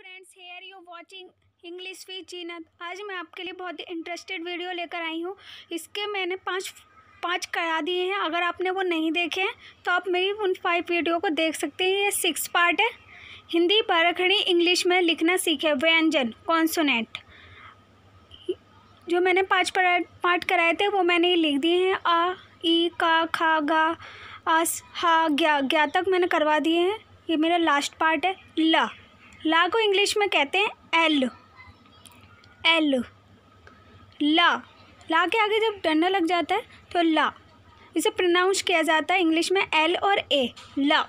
Friends here you watching English we Zeenat आज मैं आपके लिए बहुत ही इंटरेस्टेड वीडियो लेकर आई हूँ इसके मैंने पाँच पाँच करा दिए हैं अगर आपने वो नहीं देखे हैं तो आप मेरी उन फाइव वीडियो को देख सकते हैं ये सिक्स पार्ट है हिंदी बारखड़ी इंग्लिश में लिखना सीखे व्यंजन कॉन्सोनेट जो मैंने पाँच पार्ट कराए थे वो मैंने लिख दिए हैं आ ई का खा गा आस हा ग्या ग्या तक मैंने करवा दिए हैं ये मेरा लास्ट पार्ट है ला ला को इंग्लिश में कहते हैं एल एल ला ला के आगे जब डंडा लग जाता है तो ला इसे प्रोनाउंस किया जाता है इंग्लिश में एल और ए ला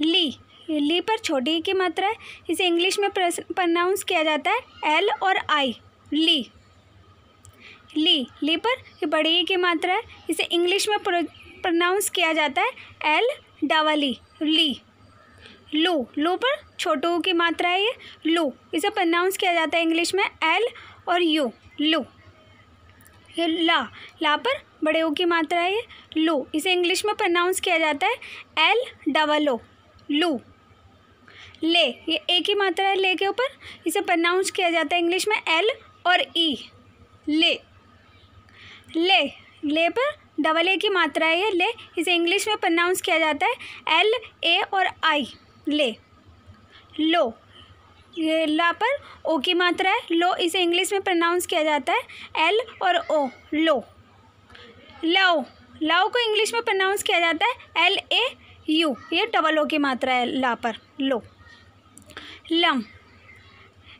ली ली पर छोटी की मात्रा है इसे इंग्लिश में प्रोनाउंस किया जाता है एल और आई ली ली ली पर बड़ी की मात्रा है इसे इंग्लिश में प्रोनाउंस किया जाता है एल डावाली ली लो लो पर छोटो की मात्रा है ये लो इसे प्रनाउंस किया जाता है इंग्लिश में एल और यू लो ये ला ला पर बड़े ओ की मात्रा है ये लो इसे इंग्लिश में प्रनाउंस किया जाता है एल डबल ओ लू ले ये ए की मात्रा है ले के ऊपर इसे प्रनाउंस किया जाता है इंग्लिश में एल और ई e। ले ले ले पर डबल ए की मात्रा है ये ले इसे इंग्लिश में प्रनाउंस किया जाता है एल ए और आई ले लो ये ला पर ओ की मात्रा है लो इसे इंग्लिश में प्रोनाउंस किया जाता है एल और ओ लो लाओ लाओ को इंग्लिश में प्रोनाउंस किया जाता है एल ए यू ये डबल ओ की मात्रा है ला पर लो लम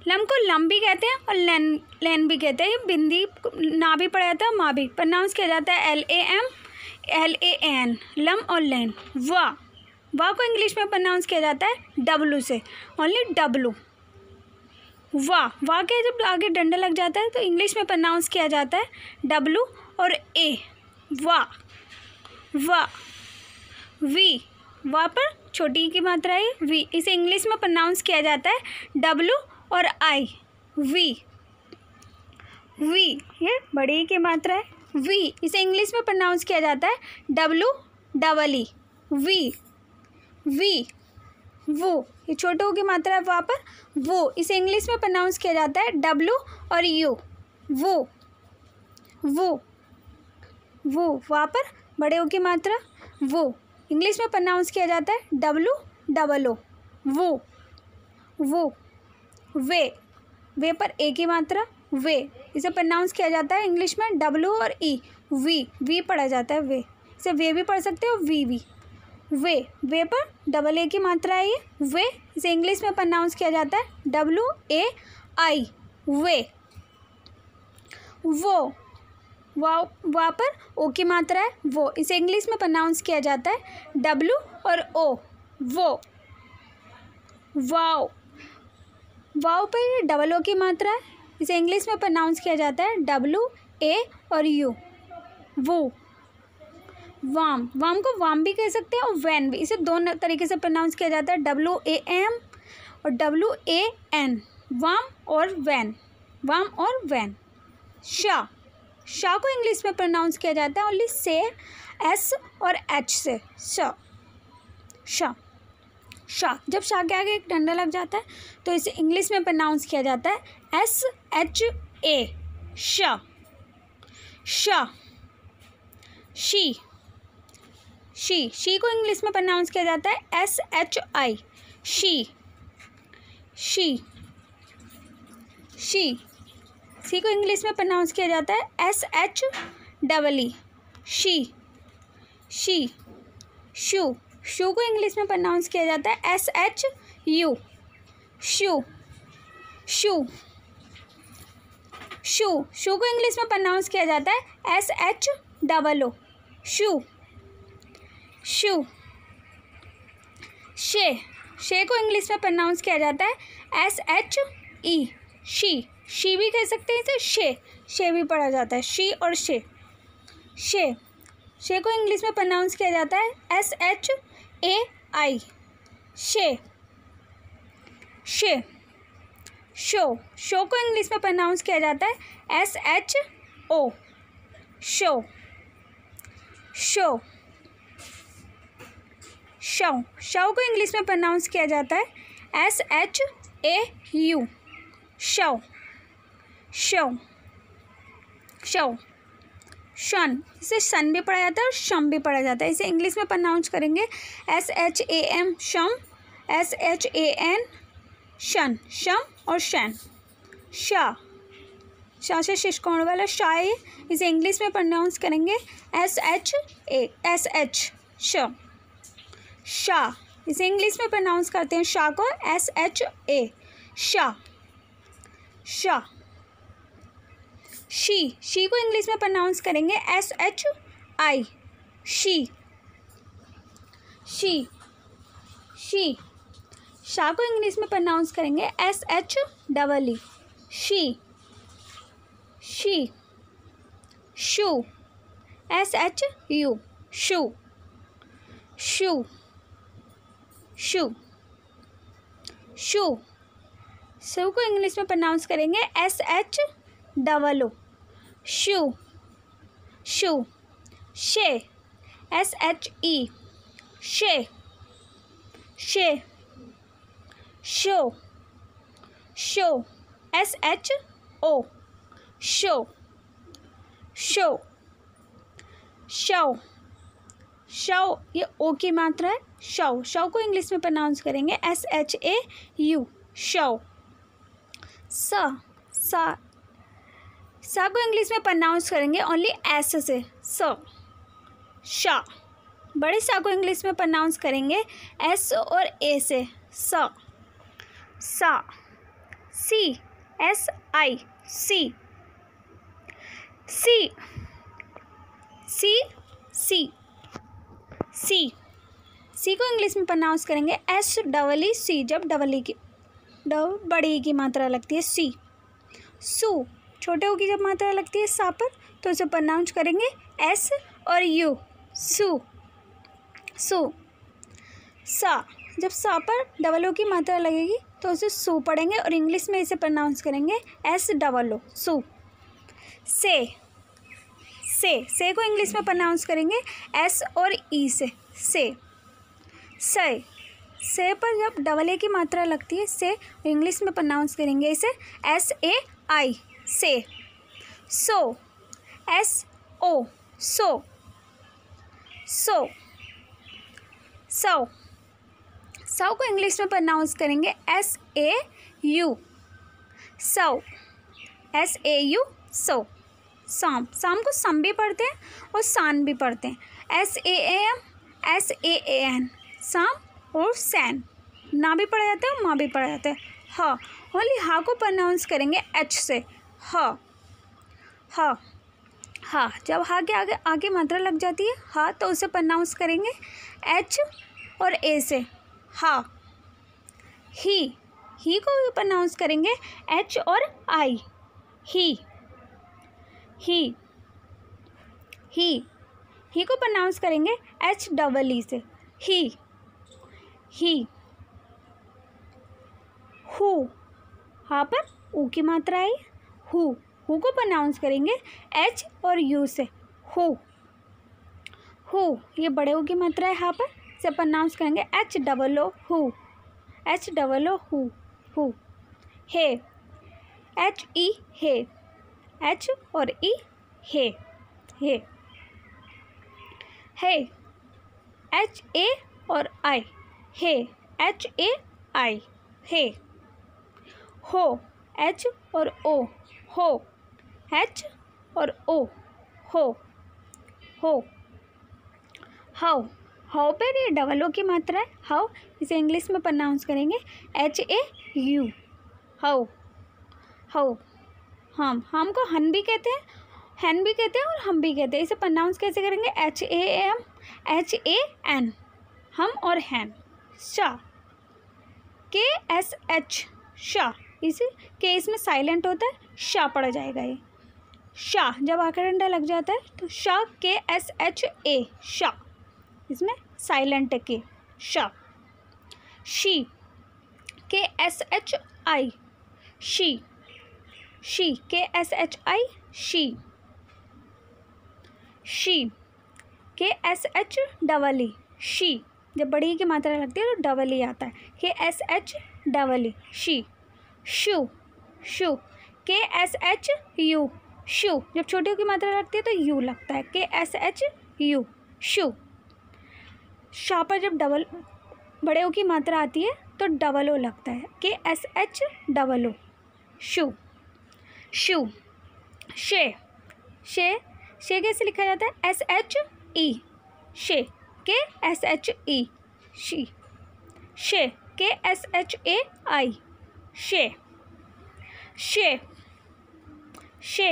लम को लम भी कहते हैं और लैन लैन भी कहते हैं ये बिंदी ना भी पढ़ा जाता है माँ भी प्रोनाउंस किया जाता है L A M L A N लम और लैन वाह वा को इंग्लिश में प्रनाउंस किया जाता है डब्लू से ओनली डब्लू वा वाह के जब आगे डंडा लग जाता है तो इंग्लिश में प्रनाउंस किया जाता है डब्लू और ए वाह वाह वी वा पर छोटी की मात्रा है वी इसे इंग्लिश में प्रनाउंस किया जाता है डब्लू और आई वी वी ये बड़ी की मात्रा है वी इसे इंग्लिश में प्रनाउंस किया जाता है W double E we we वो ये छोटे ओ की मात्रा है वहाँ पर वो इसे इंग्लिश में प्रनाउंस किया जाता है डब्लू और यू वो वो वो वहाँ पर बड़े ओ की मात्रा वो इंग्लिश में प्रनाउंस किया जाता है डब्लू डबल ओ वो वो वे वे पर ए की मात्रा वे इसे प्रनाउंस किया जाता है इंग्लिश में डब्लू और ई e, वी वी पढ़ा जाता है वे इसे वे भी पढ़ सकते हो वी वी वे वे पर डबल ए की मात्रा है ये वे इसे इंग्लिश में प्रनाउंस किया जाता है डब्ल्यू ए आई वे वो वा पर ओ की मात्रा है वो इसे इंग्लिश में प्रनाउंस किया जाता है डब्लू और ओ वो वाओ वाओ पर डबल ओ की मात्रा है इसे इंग्लिश में प्रनाउंस किया जाता है डब्लू ए और यू वो वाम वाम को वाम भी कह सकते हैं और वैन भी इसे दोनों तरीके से प्रोनाउंस किया जाता है डब्ल्यू ए एम और डब्ल्यू ए एन वाम और वैन वाम और वैन शाह शाह को इंग्लिश में प्रोनाउंस किया जाता है ओनली से एस और एच से शाह शाह शाह जब शाह के आगे एक डंडा लग जाता है तो इसे इंग्लिश में प्रोनाउंस किया जाता है एस एच ए शाह शाह शी शी शी को इंग्लिश में प्रनाउंस किया जाता है एस एच आई शी शी शी सी को इंग्लिश में प्रनाउंस किया जाता है एस एच डबल ई शी शी शू शू को इंग्लिश में प्रनाउंस किया जाता है एस एच यू शू शू शू शू को इंग्लिश में प्रनाउंस किया जाता है एस एच डबल ओ शू शू शे शे को इंग्लिश में प्रनाउंस किया जाता है एस एच ई शी शी भी कह सकते हैं इसे शे शे भी पढ़ा जाता है शी और शे शे शे को इंग्लिश में प्रनाउंस किया जाता है एस एच ए आई शे शे शो शो को इंग्लिश में प्रनाउंस किया जाता है एस एच ओ शो शो शव शव को इंग्लिश में प्रनाउंस किया जाता है एस एच ए यू शव शव शव शन इसे शन भी पढ़ा जाता है और शम भी पढ़ा जाता है इसे इंग्लिश में प्रोनाउंस करेंगे एस एच ए एम शम एस एच ए एन शन शम और शन शाह शाह से शिष्कोण वाला शाह इसे इंग्लिश में प्रोनाउंस करेंगे S H A S H शम शाह इसे इंग्लिश में प्रोनाउंस करते हैं शाह को एस एच ए शाह शाह शी शी को इंग्लिश में प्रोनाउंस करेंगे एस एच आई शी शी शी शाह को इंग्लिश में प्रोनाउंस करेंगे एस एच डबल ई शी शी शू एस एच यू शू शू शू शू शू को इंग्लिश में प्रोनाउंस करेंगे एस एच डबल ओ शू शू शे एस एच ई शे शे शो शो एस एच ओ शो शो शो शव ये ओ की मात्रा है शव शव को इंग्लिश में प्रनाउंस करेंगे एस एच ए यू शव स सा को इंग्लिश में प्रनाउंस करेंगे ओनली एस से स श बड़े सा को इंग्लिश में प्रनाउंस करेंगे एस और ए से स सा सी एस आई सी सी सी सी सी सी को इंग्लिश में प्रनाउंस करेंगे एस डबल ई सी जब डबल ई e की डब बड़ी e की मात्रा लगती है सी सू छोटे ओ की जब मात्रा लगती है सा पर तो उसे प्रनाउंस करेंगे एस और यू सू सू सा जब सा पर डबल ओ की मात्रा लगेगी तो उसे सू पढ़ेंगे और इंग्लिश में इसे प्रनाउंस करेंगे एस डबल ओ सू से से से को इंग्लिश में प्रनाउंस करेंगे एस और ई e से से से से पर जब डबल ए की मात्रा लगती है से इंग्लिश में प्रनाउंस करेंगे इसे एस ए आई से सो एस ओ सो सो सौ सौ को इंग्लिश में प्रनाउंस करेंगे एस ए यू सौ एस ए यू सौ साम शाम को सम भी पढ़ते हैं और सान भी पढ़ते हैं S A M S A A N शाम और सैन ना भी पढ़ा जाता है माँ भी पढ़ा जाता है ह ओनली हा को प्रनाउंस करेंगे एच से ह ह हा जब हा के आगे आगे मात्रा लग जाती है हा तो उसे प्रनाउंस करेंगे एच और ए से हा ही ही को प्रनाउंस करेंगे एच और आई ही ही ही ही को प्रनाउंस करेंगे एच डबल ई से ही ही हु हाँ पर ऊ की मात्रा आई हु हु को प्रनाउंस करेंगे एच और यू से हु हु ये बड़े ऊ की मात्रा है हाँ पर से प्रनाउंस करेंगे एच डबल ओ हु एच डबल ओ हु हु हे एच ई हे एच और E hey hey hey H A और आई हे एच ए आई हे हो एच और ओ हो एच और ओ हो हो हाउ हाउ पर ये डबल ओ की मात्रा है हाउ इसे इंग्लिश में प्रनाउंस करेंगे H A U how how हम हाँ, हम को हन भी कहते हैं हैन भी कहते हैं और हम भी कहते हैं इसे प्रनाउंस कैसे करेंगे H A M H A N हम और हैन शाह के एस एच शाह इसे के इसमें साइलेंट होता है शाह पड़ा जाएगा ये शाह जब आकर अंडा लग जाता है तो शाह के एस एच ए शाह इसमें साइलेंट के शाह शी के एस एच आई शी शी के एस एच आई शी शी के एस एच डबल ई शी जब बड़ी की मात्रा लगती है तो डबल ई e आता है के एस एच डबल ई शी शू शू के एस एच यू शू जब छोटी की मात्रा लगती है तो यू लगता है के एस एच यू शू शाह पर जब डबल बड़े ओ की मात्रा आती है तो डबल ओ लगता है के एस एच डबल ओ शू शू शे शे शे कैसे लिखा जाता है एस एच ई शे के एस एच ई शी शे के एस एच ए आई शे शे शे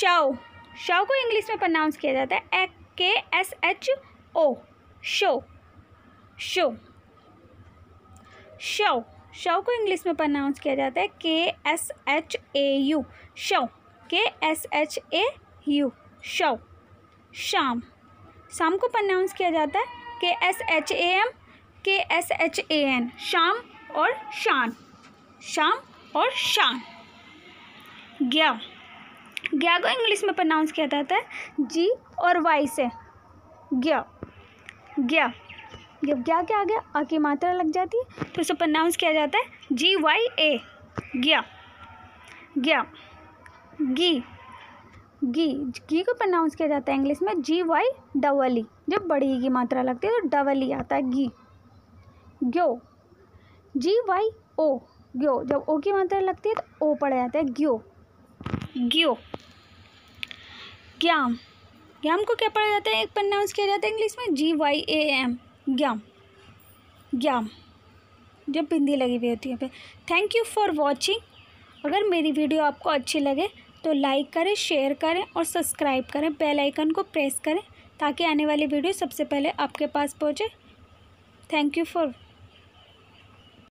शाओ शाओ को इंग्लिश में प्रनाउंस किया जाता है ए के एस एच ओ शो शो शो शव को इंग्लिश में प्रनाउंस किया जाता है के एस एच ए यू शव के एस एच ए यू शव शाम शाम को प्रनाउंस किया जाता है के एस एच ए एम के एस एच ए एन शाम और शान शाम और शान गया ग्या को इंग्लिश में प्रनाउंस किया जाता है जी और वाई से ग्या गया जब क्या के आगे आ की मात्रा लग जाती है तो उसे प्रनाउंस किया जाता है जी वाई ए ग्या गया गी गी गी को प्रनाउंस किया जाता है इंग्लिश में जी वाई डबल ई जब बड़ी ई की मात्रा लगती है तो डबल ई आता है गी ग्यो जी वाई ओ ग्यो जब ओ की मात्रा लगती है तो ओ पढ़ा जाता है ग्यो ग्यो ग्याम ग्याम को क्या पढ़ा जाता है एक प्रनाउंस किया जाता है इंग्लिश में जी वाई ए एम ग्याम ग्याम जो बिंदी लगी हुई होती है पे थैंक यू फॉर वॉचिंग अगर मेरी वीडियो आपको अच्छी लगे तो लाइक करें शेयर करें और सब्सक्राइब करें बेल आइकन को प्रेस करें ताकि आने वाली वीडियो सबसे पहले आपके पास पहुँचे थैंक यू फॉर